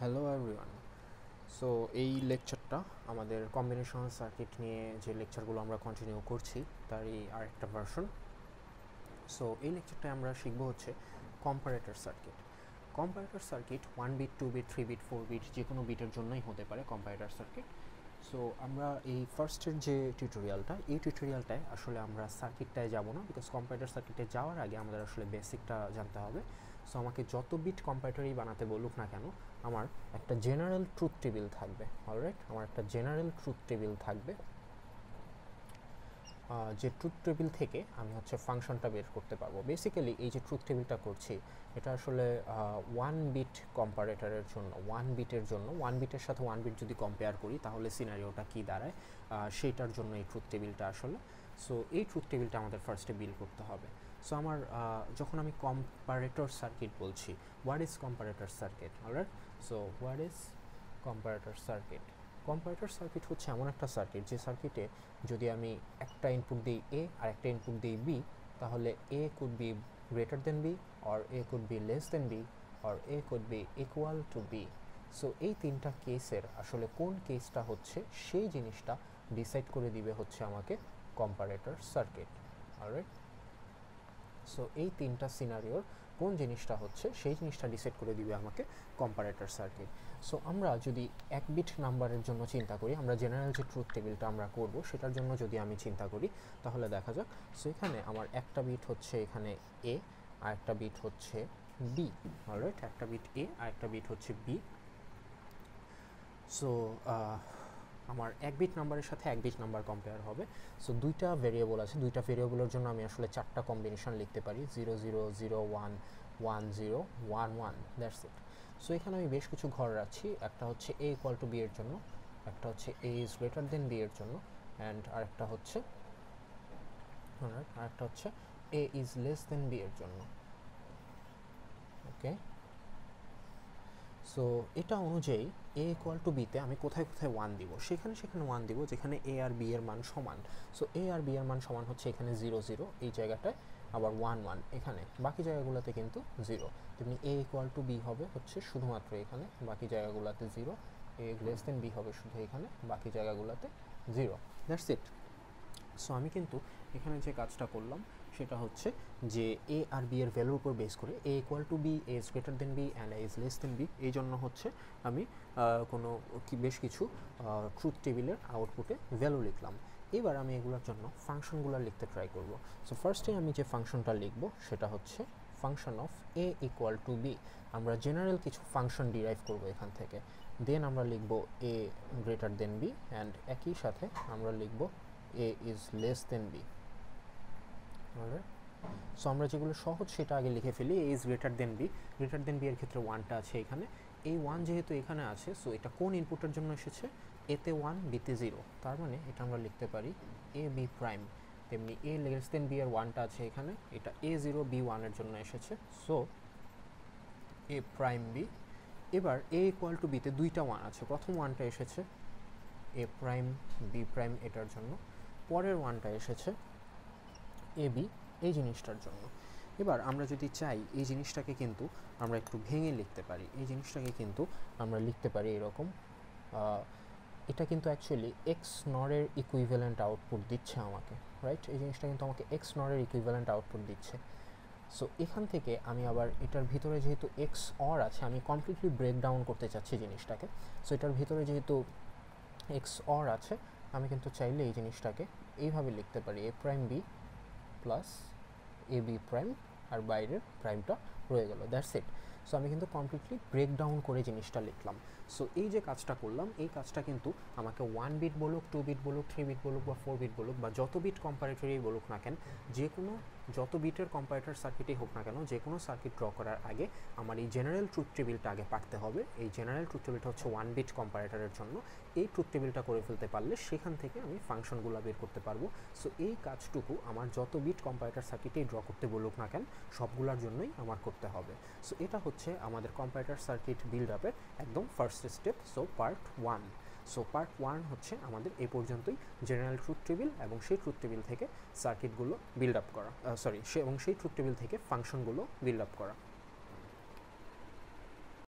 hello everyone so এই লেকচারটা আমাদের combination circuit নিয়ে যে লেকচারগুলো আমরা কন্টিনিউ করছি তারই আরেকটা ভার্সন সো এই লেকচারটায় আমরা শিখব হচ্ছে comparator circuit comparator circuit one bit two bit three bit four bit যে কোনো বিটের জন্যই হতে পারে কম্পারেটর সার্কিট সো আমরা এই ফার্স্টের যে টিউটোরিয়ালটা এই টিউটোরিয়ালটায় আসলে আমরা সার্কিটটায় যাব না বিকজ কম্পিউটার সার্কিটে যাওয়ার আগে আমাদের আসলে বেসিকটা জানতে হবে সো আমাকে যত বিট কম্পিউটারই বানাতে বলুক না কেন আমার একটা জেনারেল ট্রুথ টেবিল থাকবে অলরাইট আমার একটা জেনারেল ট্রুথ টেবিল থাকবে যে ট্রুথ টেবিল থেকে আমি হচ্ছে ফাংশনটা বের করতে পারবো বেসিক্যালি এই যে ট্রুথ টেবিলটা করছি এটা আসলে ওয়ান বিট কম্পারেটারের জন্য ওয়ান বিটের জন্য ওয়ান বিটের সাথে ওয়ান বিট যদি কম্পেয়ার করি তাহলে সিনারিওটা কী দাঁড়ায় সেইটার জন্য এই ট্রুথ টেবিলটা আসলে সো এই ট্রুথ টেবিলটা আমাদের ফার্স্টে বিল করতে হবে সো আমার যখন আমি কম্পারেটর সার্কিট বলছি what is comparator circuit alright so what is comparator circuit comparator circuit হচ্ছে এমন একটা সার্কিট যে সার্কিটে যদি আমি একটা ইনপুট দিই এ আর একটা ইনপুট দিই বি তাহলে A could be greater than B or A could be less than B or A could be equal to B so এই তিনটা কেসের আসলে কোন কেসটা হচ্ছে সেই জিনিসটা ডিসাইড করে দিবে হচ্ছে আমাকে কম্পারেটর সার্কিট অলরাইট সো এই তিনটা সিনারিওর কোন জিনিসটা হচ্ছে সেই জিনিসটা ডিসাইড করে দিবে আমাকে কম্পারেটর সার্কিট সো আমরা যদি এক বিট নাম্বারের জন্য চিন্তা করি আমরা জেনারেল যে ট্রুথ টেবিলটা আমরা করব সেটার জন্য যদি আমি চিন্তা করি তাহলে দেখা যাক সো এখানে আমার একটা বিট হচ্ছে এখানে এ আর একটা বিট হচ্ছে বি অলরাইট একটা বিট এ আর একটা বিট হচ্ছে বি সো আমার এক বিট নাম্বারের সাথে এক বিট নাম্বার কম্পেয়ার হবে সো দুইটা ভেরিয়েবল আছে দুইটা ভেরিয়েবলের জন্য আমি আসলে চারটা কম্বিনেশন লিখতে পারি zero zero zero one one zero one one that's it so এখানে আমি বেশ কিছু ঘর রাখছি একটা হচ্ছে এ ইকোয়াল টু বি এর জন্য একটা হচ্ছে A is greater than B এর জন্য অ্যান্ড আরেকটা হচ্ছে আরেকটা হচ্ছে A is less than B এর জন্য ওকে সো এটা অনুযায়ী এ ইকুয়াল টু বিতে আমি কোথায় কোথায় ওয়ান দিব সেখানে সেখানে ওয়ান দিব যেখানে এ আর বি এর মান সমান সো এ আর বি এর মান সমান হচ্ছে এখানে জিরো জিরো এই জায়গাটায় আবার ওয়ান ওয়ান এখানে বাকি জায়গাগুলোতে কিন্তু জিরো তেমনি এ ইকুয়াল টু বি হবে হচ্ছে শুধুমাত্র এখানে বাকি জায়গাগুলোতে zero A less than B হবে শুধু এখানে বাকি জায়গাগুলোতে জিরো দ্যাটস ইট সো আমি কিন্তু এখানে যে কাজটা করলাম সেটা হচ্ছে যে এ আর বি এর ভ্যালুর উপর বেস করে A equal to B A is greater than B and A is less than B এই জন্য হচ্ছে আমি কোনো বেশ কিছু ট্রুথ টেবিলের আউটপুটে ভ্যালু লিখলাম এবার আমি এগুলোর জন্য ফাংশনগুলো লিখতে ট্রাই করব সো ফার্স্টে আমি যে ফাংশনটা লিখব সেটা হচ্ছে function of A equal to B আমরা জেনারেল কিছু ফাংশন ডিরাইভ করব এখান থেকে দেন আমরা লিখব A greater than B and একই সাথে আমরা লিখব a is less than b so আমরা যেগুলো সহজ সেটা আগে লিখে ফেলি A is greater than B greater than B এর ক্ষেত্রে ওয়ানটা আছে এখানে এই ওয়ান যেহেতু এখানে আছে সো এটা কোন ইনপুটের জন্য এসেছে এতে ওয়ান বিতে জিরো তার মানে এটা আমরা লিখতে পারি এ বি প্রাইম তেমনি এ লেস দেন বি এর ওয়ানটা আছে এখানে এটা এ জিরো বি ওয়ানের জন্য এসেছে সো এ প্রাইম বি এবার এ ইকুয়াল টু বিতে দুইটা ওয়ান আছে প্রথম ওয়ানটা এসেছে এ প্রাইম বি প্রাইম এটার জন্য পরের ওয়ানটা এসেছে এবি এই জিনিসটার জন্য এবার আমরা যদি চাই এই জিনিসটাকে কিন্তু আমরা একটু ভেঙে লিখতে পারি এই জিনিসটাকে কিন্তু আমরা লিখতে পারি এরকম এটা কিন্তু অ্যাকচুয়ালি এক্স নরের ইকুইভ্যালেন্ট আউটপুট দিচ্ছে আমাকে রাইট এই জিনিসটা কিন্তু আমাকে এক্স নরের ইকুইভ্যালেন্ট আউটপুট দিচ্ছে সো এখান থেকে আমি আবার এটার ভিতরে যেহেতু এক্স অর আছে আমি কমপ্লিটলি ব্রেকডাউন করতে চাচ্ছি জিনিসটাকে সো এটার ভিতরে যেহেতু এক্স অর আছে আমি কিন্তু চাইলে এই জিনিসটাকে এইভাবে লিখতে পারি A prime B plus A B prime আর বাইরের প্রাইমটা রয়ে গেল দ্যাটস ইট সো আমি কিন্তু কমপ্লিটলি ব্রেকডাউন করে জিনিসটা লিখলাম সো এই যে কাজটা করলাম এই কাজটা কিন্তু আমাকে ওয়ান বিট বলুক টু বিট বলুক থ্রি বিট বলুক বা ফোর বিট বলুক বা যত বিট কম্পারেটরই বলুক না কেন যে কোনো যত বিটের কম্পারেটর সার্কিটই হোক না কেন যে কোনো সার্কিট ড্র করার আগে আমার এই জেনারেল ট্রুথ টেবিলটা আগে পাঠতে হবে এই জেনারেল ট্রুথ টেবিলটা হচ্ছে ওয়ান বিট কম্পারেটরের জন্য এই ট্রুথ টেবিলটা করে ফেলতে পারলে সেখান থেকে আমি ফাংশনগুলো বের করতে পারবো সো এই কাজটুকু আমার যত বিট কম্পারেটর সার্কিটেই ড্র করতে বলুক না কেন সবগুলোর জন্যই আমার করতে হবে সো এটা হচ্ছে হচ্ছে আমাদের কম্পিউটার সার্কিট বিল্ড আপের একদম first step so part one so part one হচ্ছে আমাদের এ পর্যন্তই জেনারেল ট্রুথ টেবিল এবং সেই ট্রুথ টেবিল থেকে সার্কিটগুলো বিল্ড আপ করা সরি সে এবং সেই ট্রুথ টেবিল থেকে ফাংশনগুলো বিল্ড আপ করা